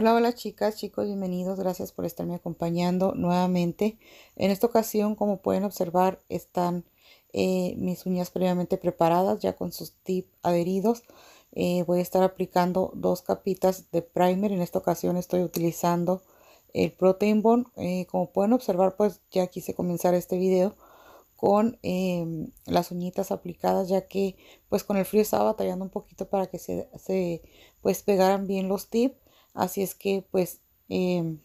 Hola, hola chicas, chicos, bienvenidos. Gracias por estarme acompañando nuevamente. En esta ocasión, como pueden observar, están eh, mis uñas previamente preparadas, ya con sus tips adheridos. Eh, voy a estar aplicando dos capitas de primer. En esta ocasión estoy utilizando el Protein Bone eh, como pueden observar, pues ya quise comenzar este video con em, las uñitas aplicadas ya que pues con el frío estaba batallando un poquito para que se, se pues pegaran bien los tips Así es que pues em,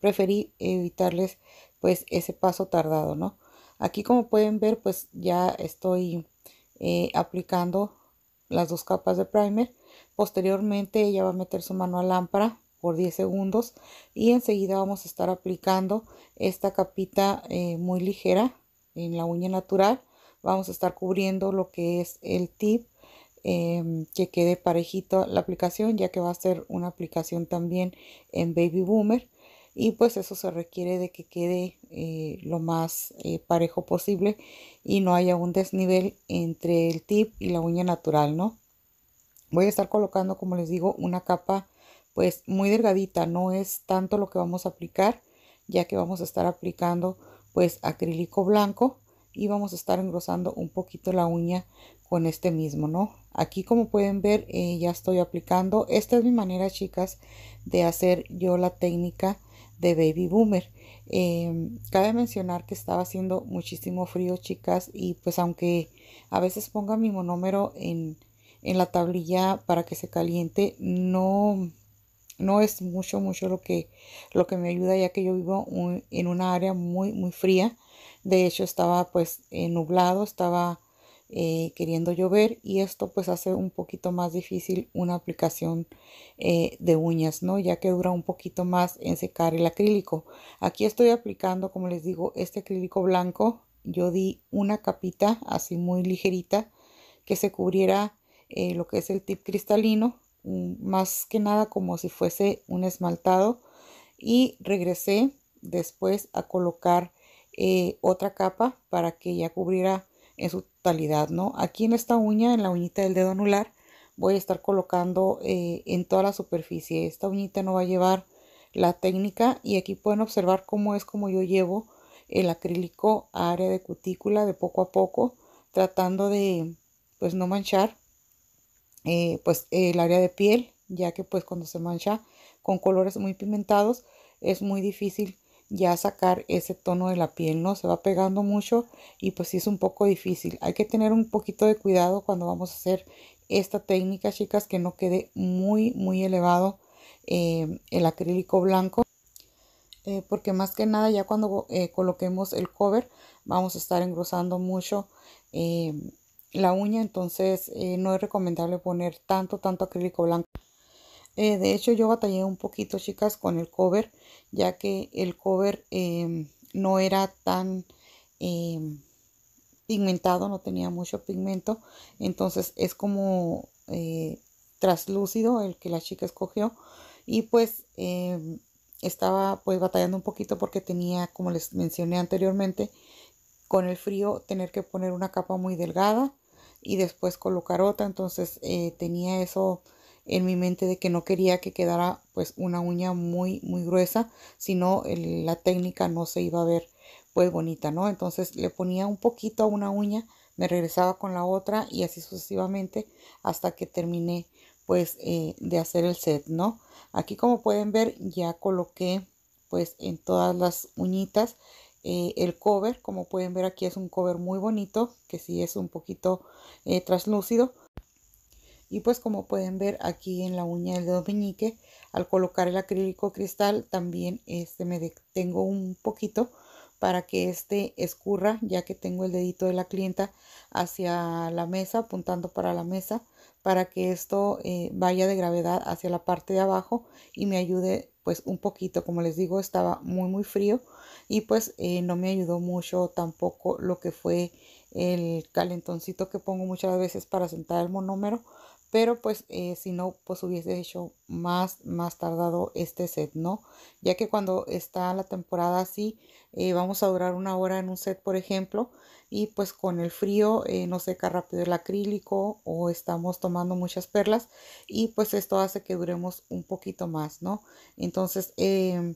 preferí evitarles pues ese paso tardado, ¿no? Aquí como pueden ver pues ya estoy eh, aplicando las dos capas de primer. Posteriormente ella va a meter su mano a lámpara por 10 segundos y enseguida vamos a estar aplicando esta capita eh, muy ligera en la uña natural. Vamos a estar cubriendo lo que es el tip Em, que quede parejito la aplicación ya que va a ser una aplicación también en baby boomer y pues eso se requiere de que quede eh, lo más eh, parejo posible y no haya un desnivel entre el tip y la uña natural no voy a estar colocando como les digo una capa pues muy delgadita no es tanto lo que vamos a aplicar ya que vamos a estar aplicando pues acrílico blanco y vamos a estar engrosando un poquito la uña con este mismo no aquí como pueden ver eh, ya estoy aplicando esta es mi manera chicas de hacer yo la técnica de baby boomer em, cabe mencionar que estaba haciendo muchísimo frío chicas y pues aunque a veces ponga mi monómero en, en la tablilla para que se caliente no no es mucho, mucho lo que, lo que me ayuda ya que yo vivo en una área muy, muy fría. De hecho estaba pues eh, nublado, estaba eh, queriendo llover y esto pues hace un poquito más difícil una aplicación eh, de uñas, ¿no? Ya que dura un poquito más en secar el acrílico. Aquí estoy aplicando, como les digo, este acrílico blanco. Yo di una capita así muy ligerita que se cubriera lo que es el tip cristalino más que nada como si fuese un esmaltado y regresé después a colocar eh, otra capa para que ya cubriera en su totalidad no aquí en esta uña en la uñita del dedo anular voy a estar colocando eh, en toda la superficie esta uñita no va a llevar la técnica y aquí pueden observar cómo es como yo llevo el acrílico a área de cutícula de poco a poco tratando de pues no manchar eh, pues el área de piel, ya que pues cuando se mancha con colores muy pimentados es muy difícil ya sacar ese tono de la piel, ¿no? Se va pegando mucho y pues si es un poco difícil. Hay que tener un poquito de cuidado cuando vamos a hacer esta técnica, chicas, que no quede muy, muy elevado eh, el acrílico blanco. Eh, porque más que nada ya cuando coloquemos el cover vamos a estar engrosando mucho la uña, entonces eh, no es recomendable poner tanto, tanto acrílico blanco. Eh, de hecho, yo batallé un poquito, chicas, con el cover, ya que el cover em, no era tan em, pigmentado, no tenía mucho pigmento. Entonces es como eh, traslúcido el que la chica escogió. Y pues em, estaba pues batallando un poquito porque tenía, como les mencioné anteriormente, con el frío tener que poner una capa muy delgada y después colocar otra. Entonces eh, tenía eso en mi mente de que no quería que quedara pues una uña muy muy gruesa, sino la técnica no se iba a ver pues bonita, ¿no? Entonces le ponía un poquito a una uña, me regresaba con la otra y así sucesivamente hasta que terminé pues eh, de hacer el set, ¿no? Aquí como pueden ver ya coloqué pues en todas las uñitas eh, el cover, como pueden ver aquí es un cover muy bonito, que sí es un poquito eh, traslúcido. Y pues como pueden ver aquí en la uña del dedo meñique, al colocar el acrílico cristal también este me detengo un poquito para que este escurra, ya que tengo el dedito de la clienta hacia la mesa, apuntando para la mesa, para que esto eh, vaya de gravedad hacia la parte de abajo y me ayude pues un poquito, como les digo, estaba muy muy frío y pues eh, no me ayudó mucho tampoco lo que fue el calentoncito que pongo muchas veces para sentar el monómero pero pues eh, si no, pues hubiese hecho más, más tardado este set, ¿no? Ya que cuando está la temporada así, eh, vamos a durar una hora en un set, por ejemplo, y pues con el frío eh, no seca rápido el acrílico o estamos tomando muchas perlas y pues esto hace que duremos un poquito más, ¿no? Entonces, em,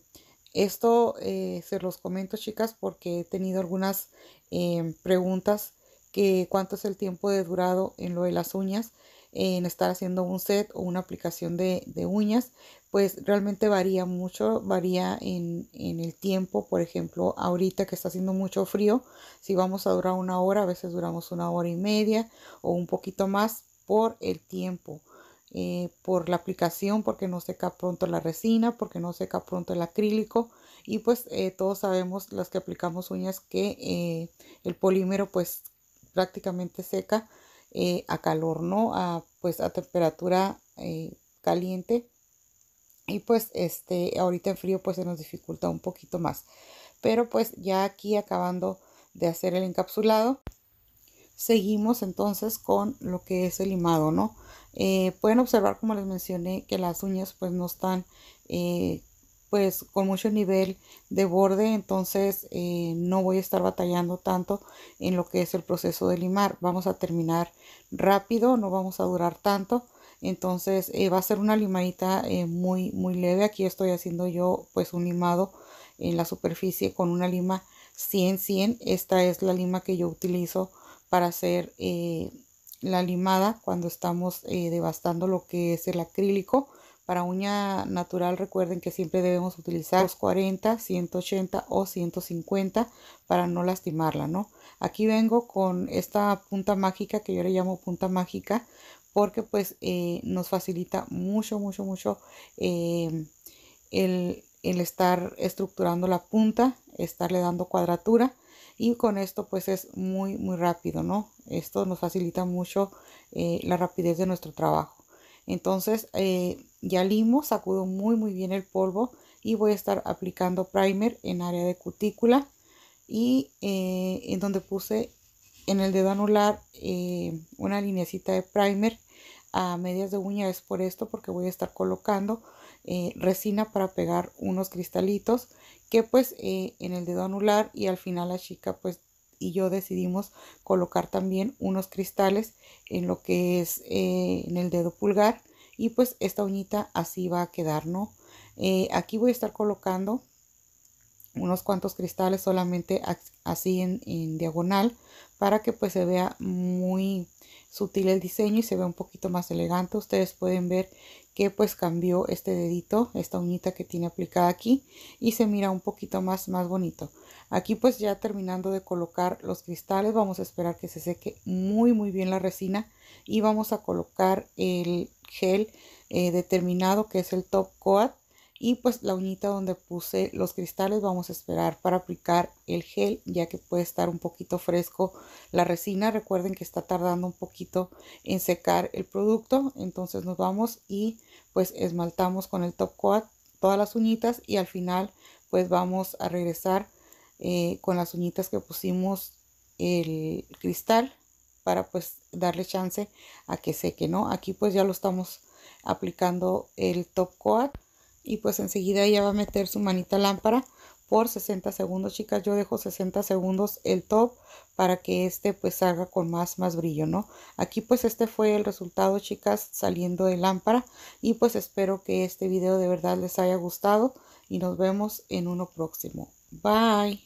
esto se los comento, chicas, porque he tenido algunas em, preguntas que cuánto es el tiempo de durado en lo de las uñas en estar haciendo un set o una aplicación de, uñas, pues realmente varía mucho, varía en, el tiempo, por ejemplo, ahorita que está haciendo mucho frío, si vamos a durar una hora, a veces duramos una hora y media o un poquito más por el tiempo. Eh, por la aplicación, porque no seca pronto la resina, porque no seca pronto el acrílico y pues eh, todos sabemos las que aplicamos uñas que eh, el polímero pues prácticamente seca eh, a calor, ¿no? A, pues a temperatura eh, caliente. Y pues este, ahorita en frío pues se nos dificulta un poquito más. Pero pues ya aquí acabando de hacer el encapsulado, seguimos entonces con lo que es el limado, ¿no? Eh, pueden observar, como les mencioné, que las uñas pues no están pues, con mucho nivel de borde entonces eh, no voy a estar batallando tanto en lo que es el proceso de limar vamos a terminar rápido no vamos a durar tanto entonces eh, va a ser una limadita eh, muy muy leve aquí estoy haciendo yo pues un limado en la superficie con una lima 100 100 esta es la lima que yo utilizo para hacer la limada cuando estamos devastando lo que es el acrílico para uña natural recuerden que siempre debemos utilizar los 40, 180 o 150 para no lastimarla, ¿no? Aquí vengo con esta punta mágica que yo le llamo punta mágica porque pues eh, nos facilita mucho, mucho, mucho eh, el, estar estructurando la punta, estarle dando cuadratura y con esto pues es muy, muy rápido, ¿no? Esto nos facilita mucho eh, la rapidez de nuestro trabajo. Entonces eh, ya limo, sacudo muy muy bien el polvo y voy a estar aplicando primer en área de cutícula y eh, en donde puse en el dedo anular eh, una lineecita de primer a medias de uña es por esto porque voy a estar colocando resina para pegar unos cristalitos que pues en el dedo anular y al final la chica pues y yo decidimos colocar también unos cristales en lo que es eh, en el dedo pulgar y pues esta uñita así va a quedar, ¿no? Eh, aquí voy a estar colocando unos cuantos cristales solamente así en, diagonal para que pues se vea muy sutil el diseño y se vea un poquito más elegante ustedes pueden ver que pues cambió este dedito esta uñita que tiene aplicada aquí y se mira un poquito más más bonito Aquí pues ya terminando de colocar los cristales vamos a esperar que se seque muy muy bien la resina y vamos a colocar el gel eh, determinado que es el top coat y pues la uñita donde puse los cristales vamos a esperar para aplicar el gel ya que puede estar un poquito fresco la resina recuerden que está tardando un poquito en secar el producto entonces nos vamos y pues esmaltamos con el top coat todas las uñitas y al final pues vamos a regresar eh, con las uñitas que pusimos el cristal para pues darle chance a que seque, ¿no? Aquí pues ya lo estamos aplicando el top coat y pues enseguida ella va a meter su manita lámpara por 60 segundos, chicas. Yo dejo 60 segundos el top para que este pues haga con más, más brillo, ¿no? Aquí pues este fue el resultado, chicas, saliendo de lámpara. Y pues espero que este video de verdad les haya gustado y nos vemos en uno próximo. Bye.